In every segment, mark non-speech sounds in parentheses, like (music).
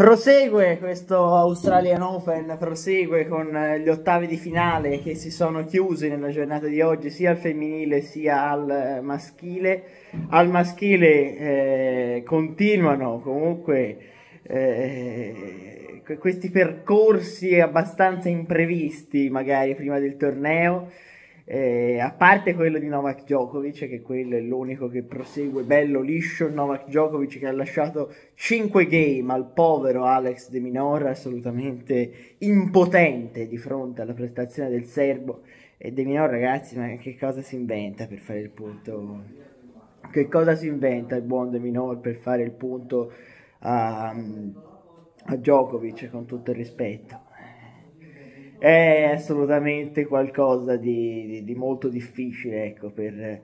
Prosegue questo Australian Open, prosegue con eh, gli ottavi di finale che si sono chiusi nella giornata di oggi sia al femminile sia al eh, maschile. Al maschile eh, continuano comunque eh, questi percorsi abbastanza imprevisti magari prima del torneo. Eh, a parte quello di Novak Djokovic, che quello è l'unico che prosegue bello liscio, Novak Djokovic che ha lasciato 5 game al povero Alex De Minor, assolutamente impotente di fronte alla prestazione del serbo. E De Minor, ragazzi, ma che cosa si inventa per fare il punto? Che cosa si inventa il buon De Minor per fare il punto a, a Djokovic, con tutto il rispetto? è assolutamente qualcosa di, di, di molto difficile ecco, per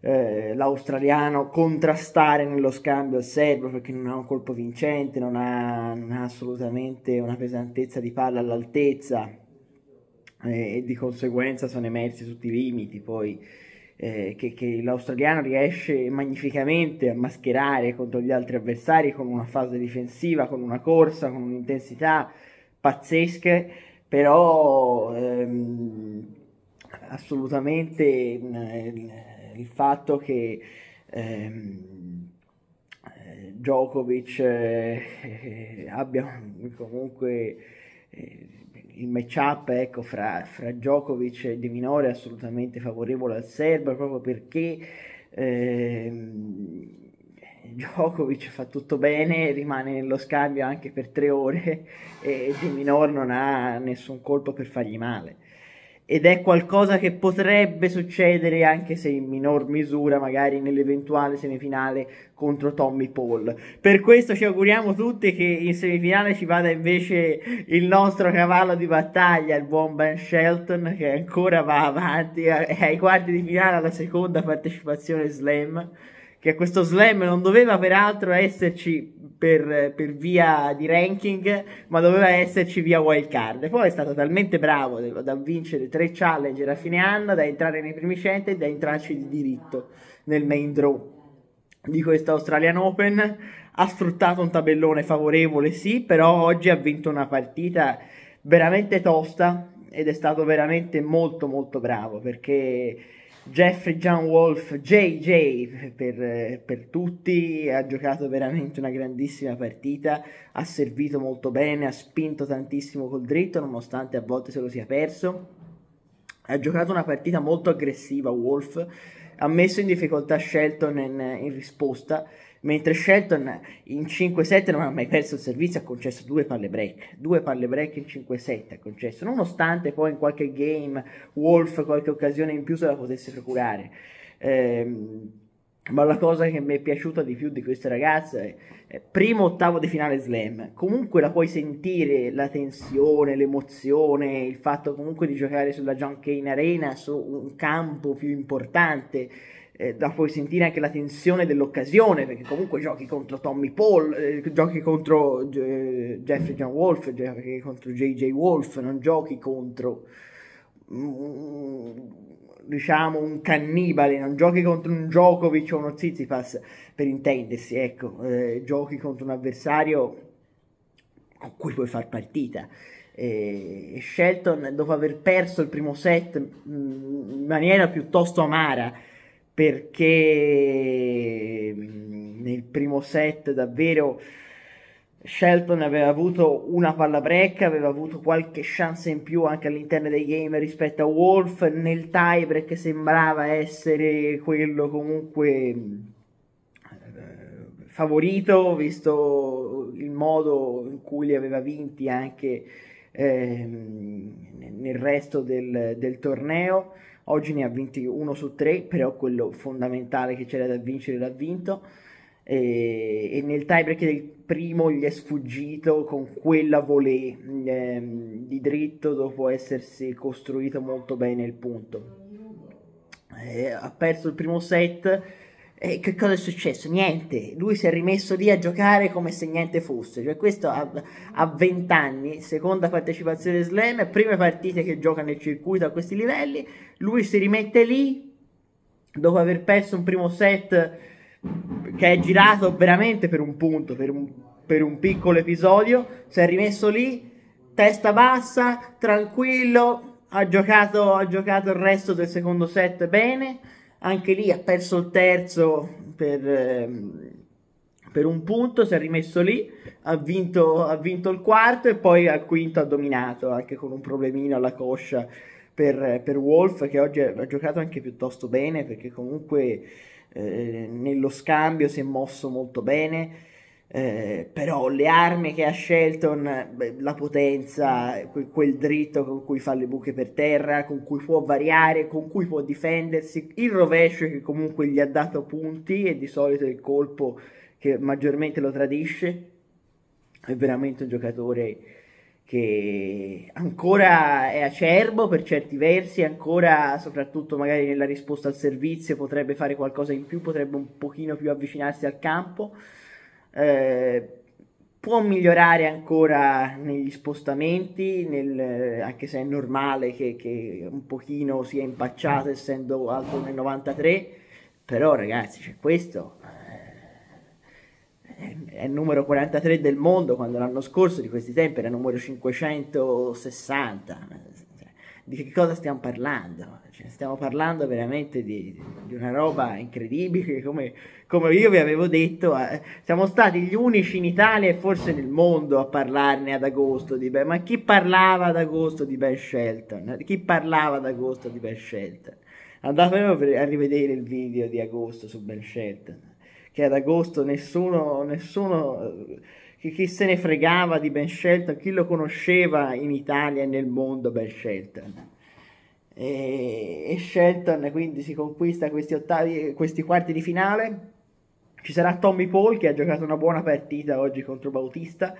eh, l'australiano contrastare nello scambio al serbo perché non ha un colpo vincente, non ha, non ha assolutamente una pesantezza di palla all'altezza eh, e di conseguenza sono emersi tutti i limiti poi eh, che, che l'australiano riesce magnificamente a mascherare contro gli altri avversari con una fase difensiva, con una corsa, con un'intensità pazzesche però ehm, assolutamente il fatto che ehm, Djokovic eh, eh, abbia comunque eh, il match-up ecco, fra, fra Djokovic e De Minore è assolutamente favorevole al serbo proprio perché ehm, (laughs) Djokovic fa tutto bene, rimane nello scambio anche per tre ore e Di Minor non ha nessun colpo per fargli male. Ed è qualcosa che potrebbe succedere anche se in minor misura, magari nell'eventuale semifinale contro Tommy Paul. Per questo ci auguriamo tutti che in semifinale ci vada invece il nostro cavallo di battaglia, il buon Ben Shelton, che ancora va avanti, è eh, ai quarti di finale alla seconda partecipazione slam che questo slam non doveva peraltro esserci per, per, via di ranking, ma doveva esserci via wild card. Poi è stato talmente bravo da vincere tre challenger a fine anno, da entrare nei primi 100 e da entrarci di diritto nel main draw di questo Australian Open. Ha sfruttato un tabellone favorevole, sì, però oggi ha vinto una partita veramente tosta ed è stato veramente molto molto bravo perché Jeffrey John Wolf, JJ per, per, tutti, ha giocato veramente una grandissima partita, ha servito molto bene, ha spinto tantissimo col dritto nonostante a volte se lo sia perso, ha giocato una partita molto aggressiva Wolf, ha messo in difficoltà Shelton in, in risposta, mentre Shelton in 5-7 non ha mai perso il servizio, ha concesso due palle break, due palle break in 5-7 ha concesso, nonostante poi in qualche game Wolf qualche occasione in più se la potesse procurare. Ehm, ma la cosa che mi è piaciuta di più di questa ragazza è, è primo ottavo di finale slam, comunque la puoi sentire la tensione, l'emozione, il fatto comunque di giocare sulla John Kane Arena, su un campo più importante eh, da poi sentire anche la tensione dell'occasione, perché comunque giochi contro Tommy Paul, eh, giochi contro eh, Jeffrey John Wolf, giochi contro JJ Wolf, non giochi contro mm, diciamo un cannibale, non giochi contro un Djokovic o uno Zizipas per intendersi, ecco, eh, giochi contro un avversario con cui puoi far partita e Shelton dopo aver perso il primo set mm, in maniera piuttosto amara perché mm, nel primo set davvero Shelton aveva avuto una palla break, aveva avuto qualche chance in più anche all'interno dei game rispetto a Wolf, nel tie break sembrava essere quello comunque eh, favorito, visto il modo in cui li aveva vinti anche eh, nel resto del, del torneo. Oggi ne ha vinti uno su tre, però quello fondamentale che c'era da vincere l'ha vinto. E, e nel tiebreak del primo gli è sfuggito con quella volée ehm, di dritto dopo essersi costruito molto bene il punto. Eh, ha perso il primo set e che cosa è successo? Niente, lui si è rimesso lì a giocare come se niente fosse, cioè questo a, 20 anni, seconda partecipazione slam, prime partite che gioca nel circuito a questi livelli, lui si rimette lì dopo aver perso un primo set che è girato veramente per un punto, per un, per un piccolo episodio, si è rimesso lì, testa bassa, tranquillo, ha giocato, ha giocato il resto del secondo set bene anche lì ha perso il terzo per, ehm, per un punto, si è rimesso lì, ha vinto, ha vinto, il quarto e poi al quinto ha dominato anche con un problemino alla coscia per, per Wolf che oggi ha giocato anche piuttosto bene perché comunque eh, nello scambio si è mosso molto bene eh, però le armi che ha Shelton, la potenza, quel, dritto con cui fa le buche per terra, con cui può variare, con cui può difendersi, il rovescio che comunque gli ha dato punti e di solito è il colpo che maggiormente lo tradisce, è veramente un giocatore che ancora è acerbo per certi versi, ancora soprattutto magari nella risposta al servizio potrebbe fare qualcosa in più, potrebbe un pochino più avvicinarsi al campo eh, può migliorare ancora negli spostamenti, nel, anche se è normale che, che un pochino sia impacciato essendo alto nel 93, però ragazzi c'è questo, eh, è il numero 43 del mondo quando l'anno scorso di questi tempi era numero 560 di che cosa stiamo parlando? Cioè, stiamo parlando veramente di, di una roba incredibile, come, come, io vi avevo detto, eh, siamo stati gli unici in Italia e forse nel mondo a parlarne ad agosto di Ben, ma chi parlava ad agosto di Ben Shelton? Chi parlava ad agosto di Ben Shelton? Andatevelo a rivedere il video di agosto su Ben Shelton, che ad agosto nessuno, nessuno che chi se ne fregava di Ben Shelton, chi lo conosceva in Italia e nel mondo Ben Shelton. E, e Shelton quindi si conquista questi, ottavi, questi quarti di finale. Ci sarà Tommy Paul che ha giocato una buona partita oggi contro Bautista.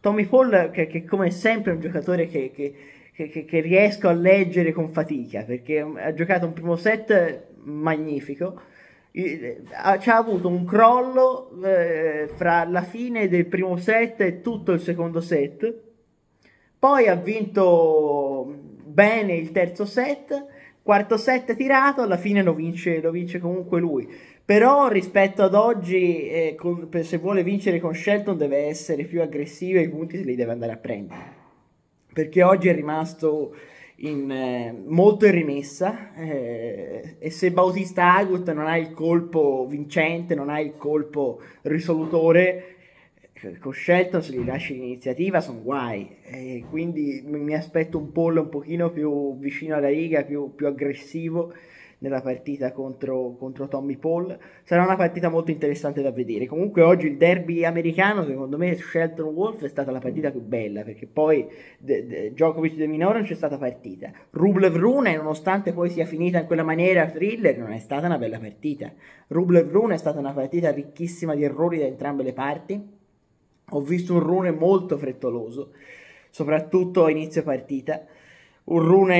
Tommy Paul che, che come sempre è un giocatore che, che che, che, che, riesco a leggere con fatica perché ha giocato un primo set magnifico eh, ha avuto un crollo eh, fra la fine del primo set e tutto il secondo set. Poi ha vinto bene il terzo set, quarto set tirato, alla fine lo vince, lo vince comunque lui. Però rispetto ad oggi, eh, con, se vuole vincere con Shelton deve essere più aggressivo e i punti se li deve andare a prendere. Perché oggi è rimasto in, eh, molto in rimessa eh, e se Bautista Agut non ha il colpo vincente, non ha il colpo risolutore, eh, con scelta se gli lasci l'iniziativa sono guai e quindi mi aspetto un pollo un pochino più vicino alla riga, più, più aggressivo nella partita contro, contro Tommy Paul. Sarà una partita molto interessante da vedere. Comunque oggi il derby americano, secondo me, Shelton Wolf è stata la partita più bella, perché poi de, de, Djokovic De Minoran c'è stata partita. Rublev Rune, nonostante poi sia finita in quella maniera thriller, non è stata una bella partita. Rublev Rune è stata una partita ricchissima di errori da entrambe le parti. Ho visto un Rune molto frettoloso, soprattutto a inizio partita. Un Rune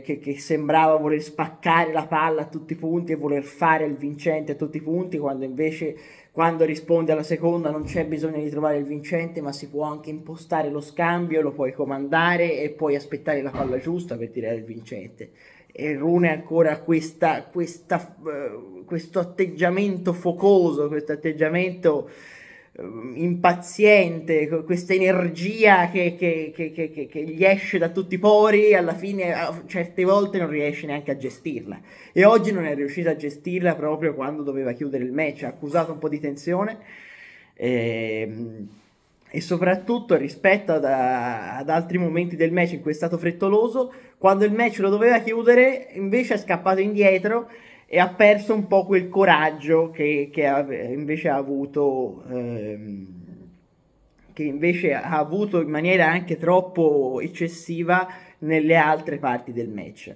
che, che, sembrava voler spaccare la palla a tutti i punti e voler fare il vincente a tutti i punti, quando invece quando risponde alla seconda non c'è bisogno di trovare il vincente, ma si può anche impostare lo scambio, lo puoi comandare e puoi aspettare la palla giusta per tirare il vincente. E Rune ancora questa, questa, uh, questo atteggiamento focoso, questo atteggiamento Ehm, impaziente, questa energia che, che, che, che, gli esce da tutti i pori, alla fine a certe volte non riesce neanche a gestirla. E oggi non è riuscito a gestirla proprio quando doveva chiudere il match, ha accusato un po' di tensione. E, ehm, e soprattutto rispetto ad, ad, altri momenti del match in cui è stato frettoloso, quando il match lo doveva chiudere invece è scappato indietro e ha perso un po' quel coraggio che, che invece ha avuto ehm, che invece ha avuto in maniera anche troppo eccessiva nelle altre parti del match.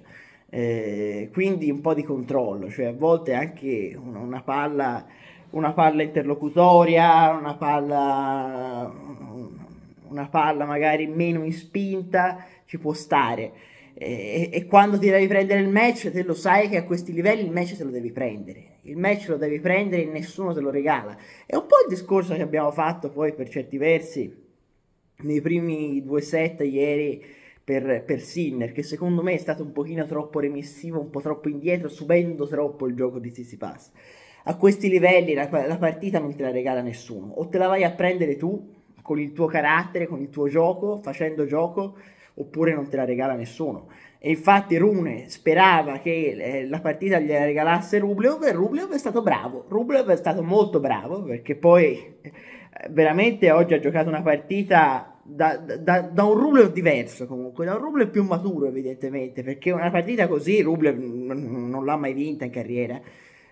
Eh, quindi un po' di controllo, cioè a volte anche una, palla, una palla interlocutoria, una palla, una palla magari meno in spinta ci può stare e, e, quando ti devi prendere il match, te lo sai che a questi livelli il match te lo devi prendere. Il match lo devi prendere e nessuno te lo regala. È un po' il discorso che abbiamo fatto poi per certi versi nei primi due set ieri per, per Sinner, che secondo me è stato un pochino troppo remissivo, un po' troppo indietro, subendo troppo il gioco di Sissy Pass. A questi livelli la, la partita non te la regala nessuno. O te la vai a prendere tu, con il tuo carattere, con il tuo gioco, facendo gioco, oppure non te la regala nessuno. E infatti Rune sperava che eh, la partita gliela regalasse Rublev e Rublev è stato bravo, Rublev è stato molto bravo perché poi eh, veramente oggi ha giocato una partita da, da, da, un Rublev diverso comunque, da un Rublev più maturo evidentemente, perché una partita così Rublev non l'ha mai vinta in carriera.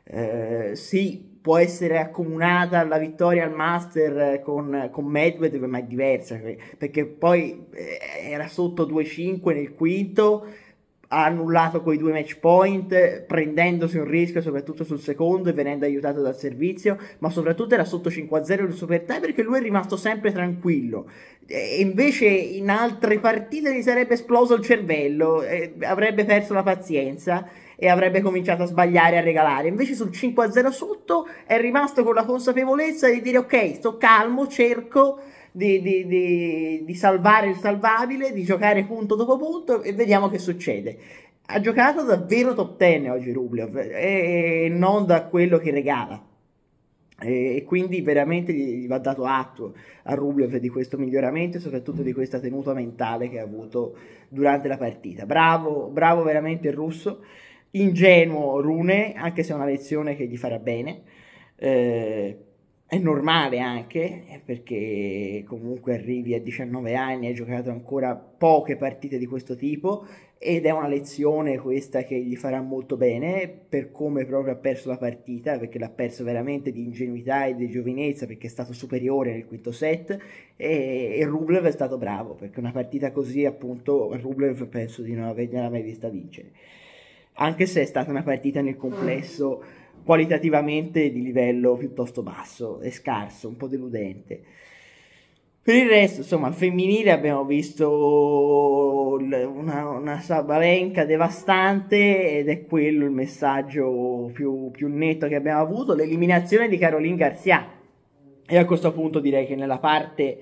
Eh, sì, può essere accomunata alla vittoria al Master eh, con, con Medvedev, ma è diversa, eh, perché poi eh, era sotto 2-5 nel quinto, ha annullato quei due match point, prendendosi un rischio soprattutto sul secondo e venendo aiutato dal servizio, ma soprattutto era sotto 5-0 il Super Tie perché lui è rimasto sempre tranquillo. E invece in altre partite gli sarebbe esploso il cervello, e avrebbe perso la pazienza e avrebbe cominciato a sbagliare a regalare. Invece sul 5-0 sotto è rimasto con la consapevolezza di dire ok, sto calmo, cerco di, di, di, di salvare il salvabile, di giocare punto dopo punto e vediamo che succede ha giocato davvero top 10 oggi Rublev e non da quello che regala e quindi veramente gli va dato atto a Rublev di questo miglioramento e soprattutto di questa tenuta mentale che ha avuto durante la partita bravo, bravo veramente il russo ingenuo Rune, anche se è una lezione che gli farà bene. Eh, è normale anche, eh, perché comunque arrivi a 19 anni, hai giocato ancora poche partite di questo tipo ed è una lezione questa che gli farà molto bene per come proprio ha perso la partita, perché l'ha perso veramente di ingenuità e di giovinezza, perché è stato superiore nel quinto set e, e Rublev è stato bravo, perché una partita così appunto Rublev penso di non avergliela mai vista vincere anche se è stata una partita nel complesso qualitativamente di livello piuttosto basso e scarso, un po' deludente. Per il resto, insomma, al femminile abbiamo visto una, una sabalenca devastante ed è quello il messaggio più, più netto che abbiamo avuto, l'eliminazione di Caroline Garcia. E a questo punto direi che nella parte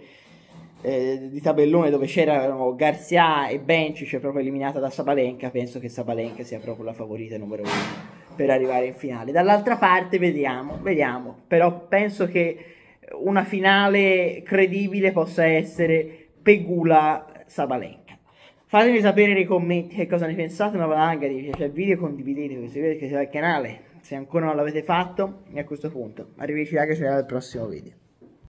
eh, di tabellone dove c'erano Garzia e Benci, cioè proprio eliminata da Sabalenka, penso che Sabalenka sia proprio la favorita numero uno per arrivare in finale. Dall'altra parte vediamo, vediamo, però penso che una finale credibile possa essere Pegula Sabalenka. Fatemi sapere nei commenti che cosa ne pensate, una valanga di piace il cioè, video, condividete, iscrivetevi al canale se ancora non l'avete fatto e a questo punto arrivederci ragazzi al prossimo video.